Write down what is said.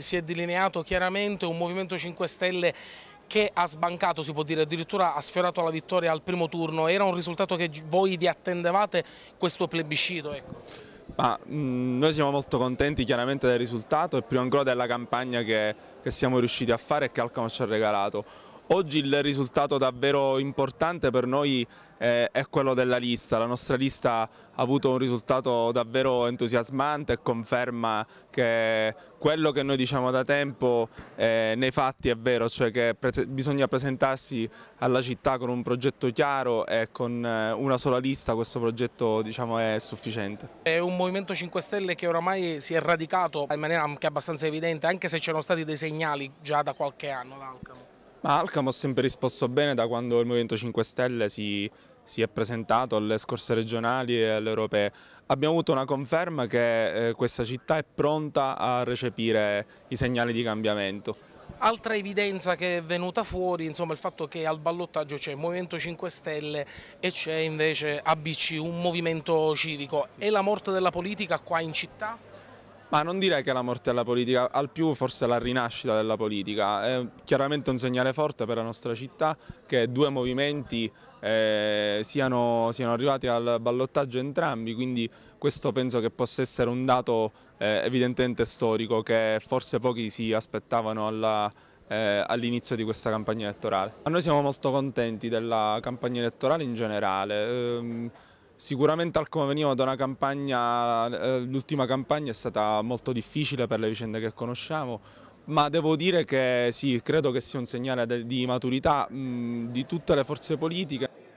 si è delineato chiaramente un Movimento 5 Stelle che ha sbancato, si può dire, addirittura ha sfiorato la vittoria al primo turno. Era un risultato che voi vi attendevate questo plebiscito? Ecco. Ma, mh, mm, noi siamo molto contenti chiaramente del risultato e prima ancora della campagna che, che siamo riusciti a fare e che Alcamo ci ha regalato. Oggi il risultato davvero importante per noi eh, è quello della lista, la nostra lista ha avuto un risultato davvero entusiasmante e conferma che quello che noi diciamo da tempo eh, nei fatti è vero, cioè che bisogna presentarsi alla città con un progetto chiaro e con eh, una sola lista questo progetto diciamo, è sufficiente. È un Movimento 5 Stelle che oramai si è radicato in maniera anche abbastanza evidente, anche se c'erano stati dei segnali già da qualche anno. Ma Alcamo ha sempre risposto bene da quando il Movimento 5 Stelle si, si è presentato alle scorse regionali e alle europee. Abbiamo avuto una conferma che eh, questa città è pronta a recepire i segnali di cambiamento. Altra evidenza che è venuta fuori insomma, il fatto che al ballottaggio c'è Movimento 5 Stelle e c'è invece ABC, un movimento civico. È la morte della politica qua in città? Ma non direi che la morte della politica, al più forse la rinascita della politica. È chiaramente un segnale forte per la nostra città che due movimenti eh, siano, siano, arrivati al ballottaggio entrambi, quindi questo penso che possa essere un dato eh, evidentemente storico che forse pochi si aspettavano alla, eh, all'inizio di questa campagna elettorale. Noi siamo molto contenti della campagna elettorale in generale, ehm, Sicuramente come veniva da una campagna, eh, l'ultima campagna è stata molto difficile per le vicende che conosciamo, ma devo dire che sì, credo che sia un segnale di maturità di tutte le forze politiche.